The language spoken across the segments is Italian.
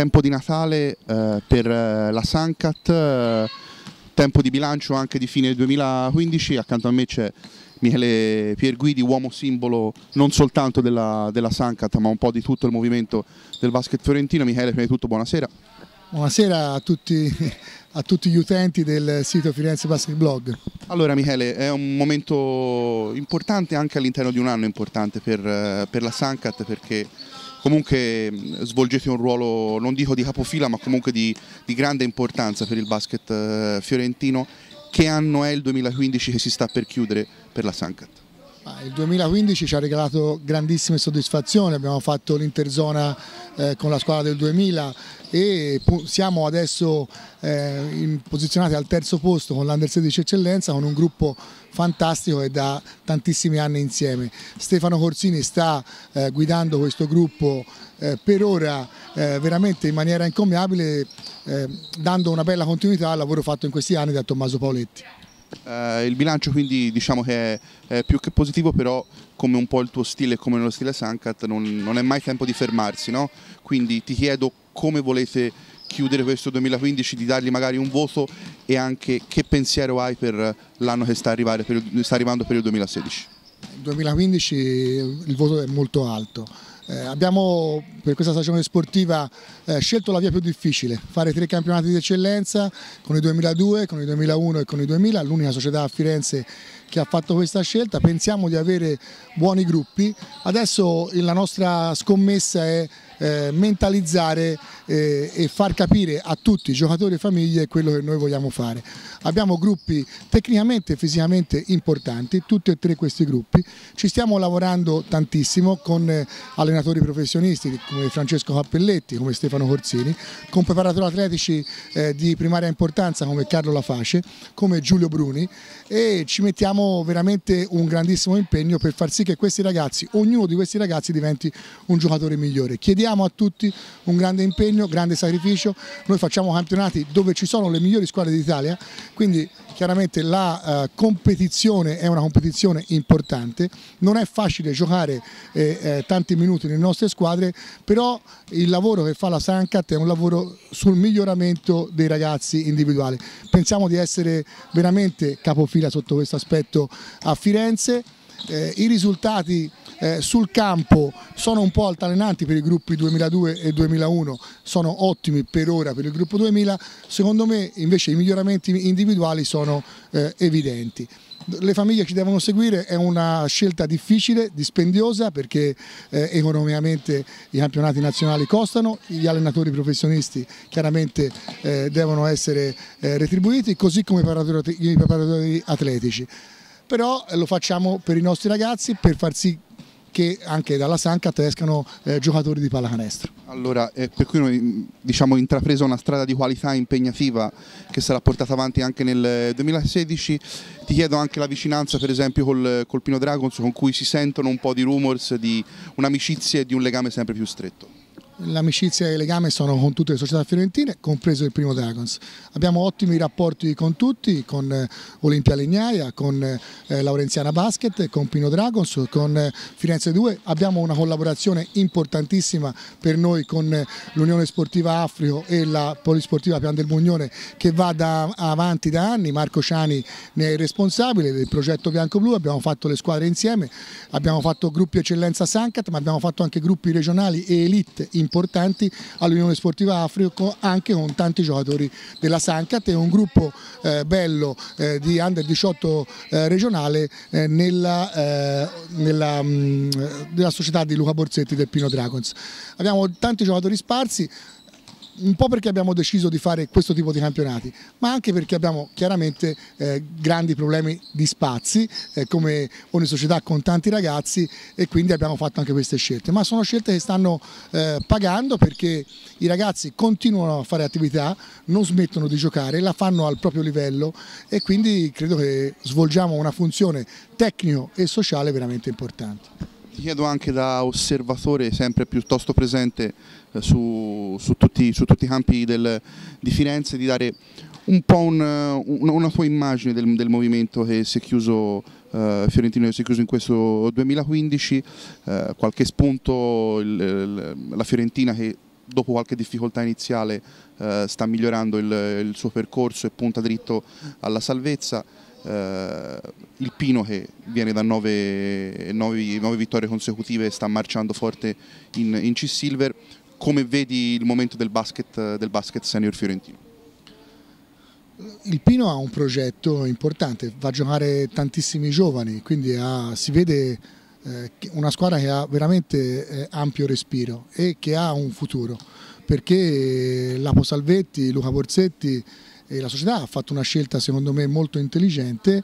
tempo di Natale eh, per eh, la Sancat, eh, tempo di bilancio anche di fine 2015, accanto a me c'è Michele Pierguidi, uomo simbolo non soltanto della, della Sancat ma un po' di tutto il movimento del basket fiorentino. Michele, prima di tutto buonasera. Buonasera a tutti, a tutti, gli utenti del sito Firenze Basket Blog. Allora Michele, è un momento importante anche all'interno di un anno importante per, eh, per la Sancat perché comunque mm, svolgete un ruolo, non dico di capofila, ma comunque di, di grande importanza per il basket eh, fiorentino. Che anno è il 2015 che si sta per chiudere per la Sancat? Il 2015 ci ha regalato grandissime soddisfazioni, abbiamo fatto l'interzona eh, con la squadra del 2000 e siamo adesso eh, posizionati al terzo posto con l'Under 16 Eccellenza con un gruppo fantastico e da tantissimi anni insieme. Stefano Corsini sta eh, guidando questo gruppo per ora veramente in maniera incommiabile dando una bella continuità al lavoro fatto in questi anni da Tommaso Paoletti. Eh, il bilancio quindi diciamo che è, è, più che positivo, però come un po' il tuo stile e come lo stile Sankat non, non, è mai tempo di fermarsi, no? quindi ti chiedo come volete chiudere questo 2015, di dargli magari un voto e anche che pensiero hai per l'anno che sta, arrivare, per, sta arrivando per il 2016. Il 2015 il voto è molto alto eh, abbiamo per questa stagione sportiva eh, scelto la via più difficile, fare tre campionati di eccellenza con il 2002, con il 2001 e con il 2000, l'unica società a Firenze che ha fatto questa scelta, pensiamo di avere buoni gruppi, adesso la nostra scommessa è eh, mentalizzare eh, e far capire a tutti, giocatori e famiglie, quello che noi vogliamo fare. Abbiamo gruppi tecnicamente e fisicamente importanti, tutti e tre questi gruppi, ci stiamo lavorando tantissimo con eh, allenatori professionisti come Francesco Cappelletti, come Stefano Corsini, con preparatori atletici eh, di primaria importanza come Carlo Laface, come Giulio Bruni e ci mettiamo veramente un grandissimo impegno per far sì che questi ragazzi, ognuno di questi ragazzi diventi un giocatore migliore. Chiediamo chiediamo a tutti un grande impegno, grande sacrificio, noi facciamo campionati dove ci sono le migliori squadre d'Italia, quindi chiaramente la eh, competizione è una competizione importante, non è facile giocare eh, eh, tanti minuti nelle nostre squadre, però il lavoro che fa la Sancat è un lavoro sul miglioramento dei ragazzi individuali, pensiamo di essere veramente capofila sotto questo aspetto a Firenze eh, i risultati eh, sul campo sono un po' altalenanti per i gruppi 2002 e 2001, sono ottimi per ora per il gruppo 2000, secondo me invece i miglioramenti individuali sono eh, evidenti le famiglie ci devono seguire, è una scelta difficile, dispendiosa perché eh, economicamente i campionati nazionali costano, gli allenatori professionisti chiaramente eh, devono essere eh, retribuiti così come i preparatori, i preparatori atletici però eh, lo facciamo per i nostri ragazzi per far sì che anche dalla Sanca escano eh, giocatori di pallacanestro. Allora, eh, per cui noi diciamo intrapresa una strada di qualità impegnativa che sarà portata avanti anche nel 2016, ti chiedo anche la vicinanza per esempio col, col Pino Dragons con cui si sentono un po' di rumors di un'amicizia e di un legame sempre più stretto l'amicizia e il legame sono con tutte le società fiorentine, compreso il primo Dragons. Abbiamo ottimi rapporti con tutti, con eh, Olimpia Legnaia, con eh, eh, Laurenziana Basket, con Pino Dragons, con Firenze 2. Abbiamo una collaborazione importantissima per noi con l'Unione Sportiva Afrio e la Polisportiva Pian del Bugnone che va da, avanti da anni. Marco Ciani ne è il responsabile del progetto Bianco-Blu, abbiamo fatto le squadre insieme, abbiamo fatto gruppi eccellenza Sancat, ma abbiamo fatto anche gruppi regionali e elite in importanti all'Unione Sportiva Africa anche con tanti giocatori della Sancat e un gruppo eh, bello eh, di under 18 eh, regionale eh, nella, eh, nella, mh, mm, eh, della società di Luca Borsetti del Pino Dragons. Abbiamo tanti giocatori sparsi, un po' perché abbiamo deciso di fare questo tipo di campionati, ma anche perché abbiamo chiaramente eh, grandi problemi di spazi, eh, come ogni società con tanti ragazzi e quindi abbiamo fatto anche queste scelte, ma sono scelte che stanno eh, pagando perché i ragazzi continuano a fare attività, non smettono di giocare, la fanno al proprio livello e quindi credo che svolgiamo una funzione tecnico e sociale veramente importante ti chiedo anche da osservatore sempre piuttosto presente eh, su, su, tutti, su tutti, i campi del, di Firenze di dare un po' eh, un, una tua immagine del, del, movimento che si è chiuso eh, fiorentino che si è chiuso in questo 2015, eh, qualche spunto, il, la Fiorentina che dopo qualche difficoltà iniziale eh, sta migliorando il, il, suo percorso e punta dritto alla salvezza. Eh, il Pino che viene da nove, 9, 9 vittorie consecutive sta marciando forte in, in C-Silver. Come vedi il momento del basket, del basket senior fiorentino? Il Pino ha un progetto importante, va a giocare tantissimi giovani, quindi ha, ah, si vede eh, una squadra che ha veramente eh, ampio respiro e che ha un futuro perché eh, Lapo Salvetti, Luca Borsetti la società ha fatto una scelta secondo me molto intelligente,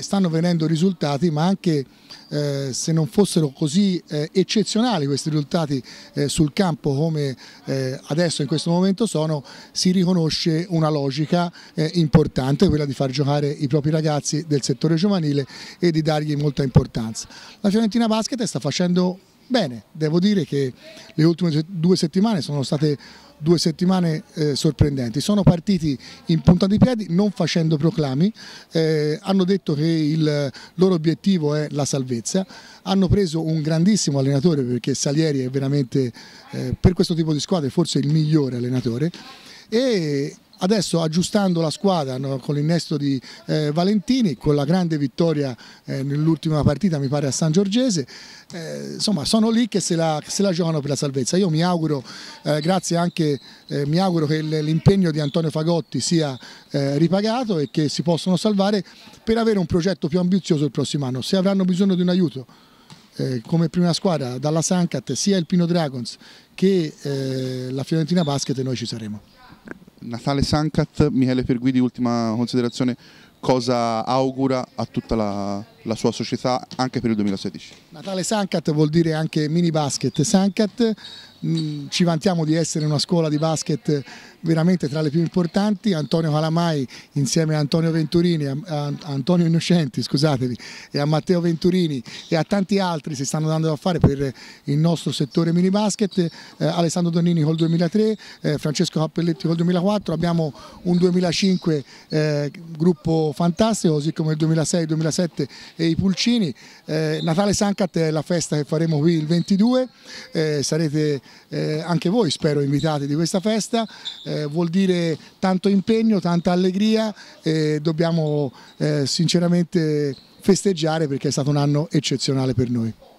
stanno venendo risultati ma anche eh, se non fossero così eh, eccezionali questi risultati eh, sul campo come eh, adesso in questo momento sono, si riconosce una logica eh, importante, quella di far giocare i propri ragazzi del settore giovanile e di dargli molta importanza. La Fiorentina Basket sta facendo Bene, devo dire che le ultime due settimane sono state due settimane eh, sorprendenti. Sono partiti in punta di piedi non facendo proclami, eh, hanno detto che il loro obiettivo è la salvezza, hanno preso un grandissimo allenatore perché Salieri è veramente eh, per questo tipo di squadre forse il migliore allenatore e Adesso aggiustando la squadra no, con l'innesto di eh, Valentini, con la grande vittoria eh, nell'ultima partita mi pare a San Giorgese, eh, insomma sono lì che se, la, che se, la, giocano per la salvezza. Io mi auguro, eh, grazie anche, eh, mi auguro che l'impegno di Antonio Fagotti sia ripagato e che si possano salvare per avere un progetto più ambizioso il prossimo anno. Se avranno bisogno di un aiuto eh, come prima squadra dalla Sancat sia il Pino Dragons che eh, la Fiorentina Basket noi ci saremo. Natale Sankat, Michele Perguidi, ultima considerazione, cosa augura a tutta la la sua società anche per il 2016. Natale Sankat vuol dire anche mini basket Sankat, mm, ci vantiamo di essere una scuola di basket veramente tra le più importanti, Antonio Calamai insieme a Antonio Venturini, a Antonio Innocenti scusatevi, e a Matteo Venturini e a tanti altri si stanno dando da fare per il nostro settore mini basket, eh, Alessandro Donnini col 2003, eh, Francesco Cappelletti col 2004, abbiamo un 2005 eh, gruppo fantastico, così come il 2006-2007 e i pulcini. Eh, Natale Sancat è la festa che faremo qui il 22, eh, sarete eh, anche voi spero invitati di questa festa, eh, vuol dire tanto impegno, tanta allegria e dobbiamo eh, sinceramente festeggiare perché è stato un anno eccezionale per noi.